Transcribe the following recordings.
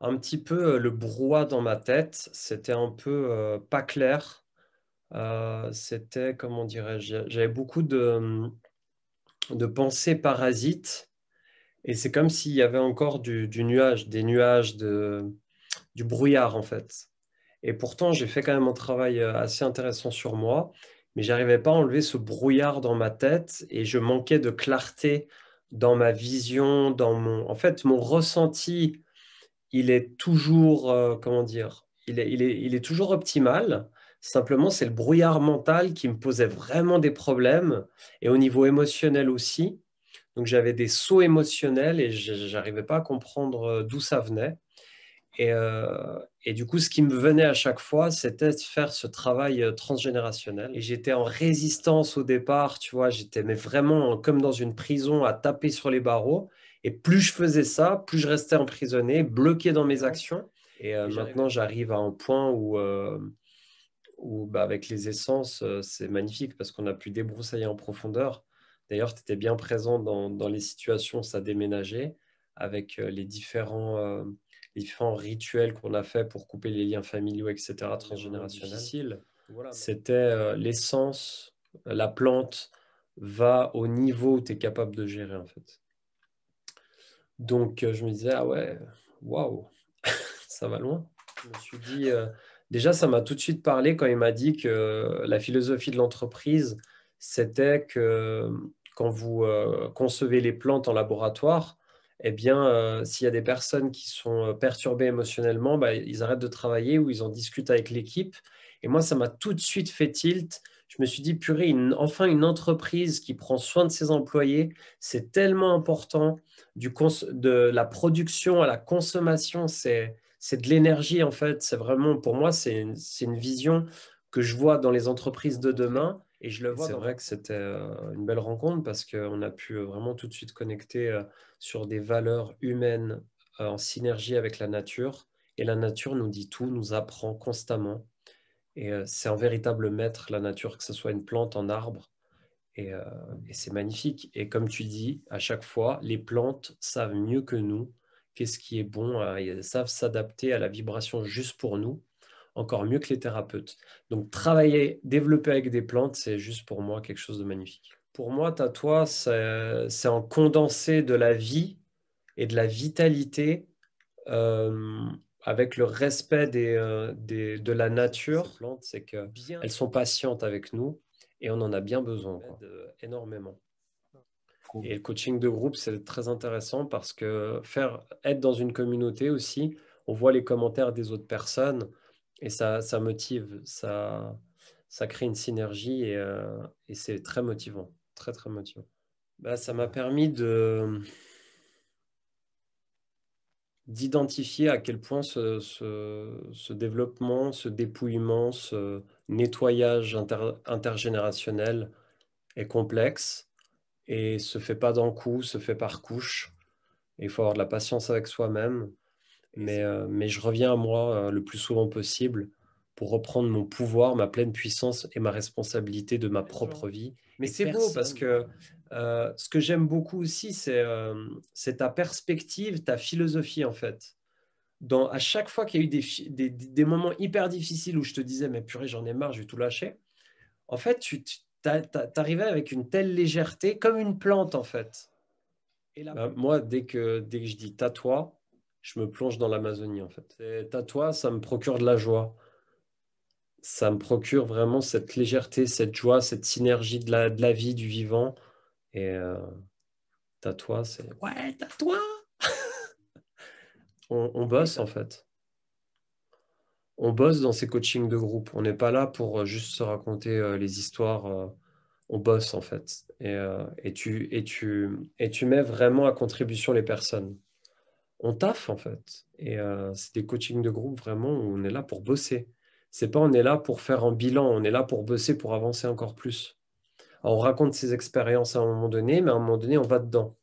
un petit peu euh, le brouhaha dans ma tête. C'était un peu euh, pas clair. Euh, c'était, comment dirais-je, j'avais beaucoup hum, de, pensées parasites. Et c'est comme s'il y avait encore du, nuage, des nuages, du brouillard en fait. Et pourtant, j'ai fait quand même un travail assez intéressant sur moi, mais n'arrivais pas à enlever ce brouillard dans ma tête et je manquais de clarté dans ma vision, dans mon, en fait, mon ressenti il est toujours, euh, comment dire, il est, toujours optimal. Simplement, c'est le brouillard mental qui me posait vraiment des problèmes et au niveau émotionnel aussi. Donc j'avais des sauts émotionnels et je n'arrivais pas à comprendre euh, d'où ça venait. Et, euh, et, du coup, ce qui me venait à chaque fois, c'était de faire ce travail transgénérationnel. Et j'étais en résistance au départ, tu vois, j'étais vraiment comme dans une prison à taper sur les barreaux. Et plus je faisais ça, plus je restais emprisonné, bloqué dans mes actions. Et, euh, maintenant, j'arrive à un point où, euh, bah, avec les essences, euh, c'est magnifique parce qu'on a pu débroussailler en profondeur. D'ailleurs, tu étais bien présent dans, les situations, ça déménageait, avec les différents, rituels qu'on a fait pour couper les liens familiaux, etc., transgénérationnels. C'était l'essence, la plante va au niveau où tu es capable de gérer, en fait. Donc, euh, je me disais, ah ouais, waouh, ça va loin. Je me suis dit, euh, déjà, ça m'a tout de suite parlé quand il m'a dit que euh, la philosophie de l'entreprise, c'était que quand vous concevez les plantes en laboratoire, eh bien, s'il y a des personnes qui sont perturbées émotionnellement, bah, ils arrêtent de travailler ou ils en discutent avec l'équipe. Et moi, ça m'a tout de suite fait tilt je me suis dit, purée, enfin une entreprise qui prend soin de ses employés, c'est tellement important. Du de la production à la consommation, c'est de l'énergie en fait. C'est vraiment, pour moi, c'est une, vision que je vois dans les entreprises de demain. Et je le vois. C'est vrai que c'était euh, une belle rencontre parce qu'on a pu euh, vraiment tout de suite connecter euh, sur des valeurs humaines en synergie avec la nature. Et la nature nous dit tout, nous apprend constamment. Et euh, c'est un véritable maître, la nature, que ce soit une plante, en arbre. Euh, et, c'est magnifique. Et comme tu dis, à chaque fois, les plantes savent mieux que nous qu'est-ce qui est bon. elles savent s'adapter à la vibration juste pour nous, encore mieux que les thérapeutes. Donc travailler, développer avec des plantes, c'est juste pour moi quelque chose de magnifique. Pour moi, toi c'est un condensé de la vie et de la vitalité euh, avec le respect des, euh, de la nature, c'est qu'elles sont patientes avec nous et on en a bien besoin, euh, énormément. Et le coaching de groupe, c'est très intéressant parce que faire être dans une communauté aussi, on voit les commentaires des autres personnes et ça, ça motive, ça, ça crée une synergie et, euh, c'est très motivant, très très motivant. Bah, ça m'a permis de, d'identifier à quel point ce, développement, ce dépouillement, ce nettoyage intergénérationnel est complexe et se fait pas d'un coup, se fait par couches. Il faut avoir de la patience avec soi-même. Euh, mais, je reviens à moi euh, le plus souvent possible pour reprendre mon pouvoir, ma pleine puissance et ma responsabilité de ma propre vie. Mais c'est beau parce que euh, ce que j'aime beaucoup aussi, euh, c'est ta perspective, ta philosophie en fait. à chaque fois qu'il y a eu des, moments hyper difficiles où je te disais, mais purée, j'en ai marre, je vais tout lâcher, en fait, tu t'arrivais avec une telle légèreté, comme une plante en fait. Bah, moi, dès que, dès je dis tatoua, je me plonge dans l'Amazonie en fait. Et toi ça me procure de la joie ça me procure vraiment cette légèreté, cette joie, cette synergie de la vie, du vivant. Et euh, t'as toi c'est Ouais, tatouage on, on bosse en fait. On bosse dans ces coachings de groupe. On n'est pas là pour euh, juste se raconter euh, les histoires. on bosse en fait. Et, et, tu, et, tu, et tu mets vraiment à contribution les personnes. On taffe en fait. Et c'est des coachings de groupe vraiment où on est là pour bosser. C'est pas on est là pour faire un bilan, on est là pour bosser, pour avancer encore plus on raconte ses expériences à un moment donné, mais à un moment donné, on va dedans.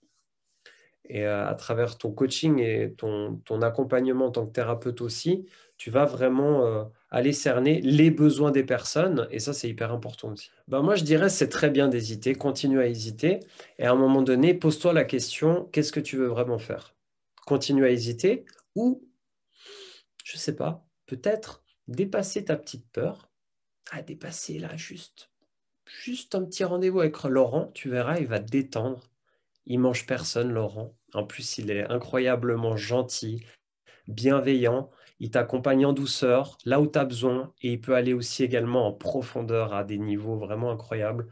Et euh, à, travers ton coaching et ton, accompagnement en tant que thérapeute aussi, tu vas vraiment euh, aller cerner les besoins des personnes. Et ça, c'est hyper important aussi. Ben, moi, je dirais, c'est très bien d'hésiter, continue à hésiter. Et à un moment donné, pose-toi la question, qu'est-ce que tu veux vraiment faire Continue à hésiter ou, je ne sais pas, peut-être dépasser ta petite peur. à ah, dépasser là, juste juste un petit rendez-vous avec Laurent, tu verras, il va détendre. Il mange personne, Laurent. En plus, il est incroyablement gentil, bienveillant. Il t'accompagne en douceur, là où tu as besoin, et il peut aller aussi également en profondeur à des niveaux vraiment incroyables.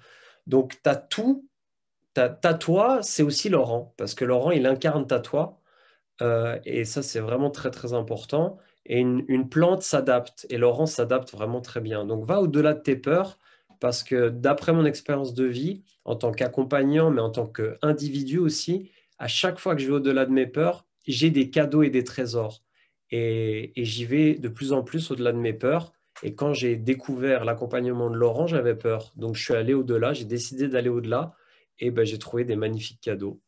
Donc, tu as tout. as toi, c'est aussi Laurent, parce que Laurent, il incarne ta toi. Euh, et ça, c'est vraiment très, très important. Et une plante s'adapte, et Laurent s'adapte vraiment très bien. Donc, va au-delà de tes peurs, parce que d'après mon expérience de vie, en tant qu'accompagnant, mais en tant qu'individu aussi, à chaque fois que je vais au-delà de mes peurs, j'ai des cadeaux et des trésors. Et, j'y vais de plus en plus au-delà de mes peurs. Et quand j'ai découvert l'accompagnement de Laurent, j'avais peur. Donc je suis allé au-delà, j'ai décidé d'aller au-delà et ben, j'ai trouvé des magnifiques cadeaux.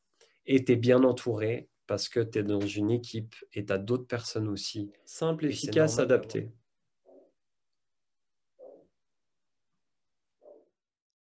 Et tu es bien entouré parce que tu es dans une équipe et tu as d'autres personnes aussi. Simple, efficace, adapté.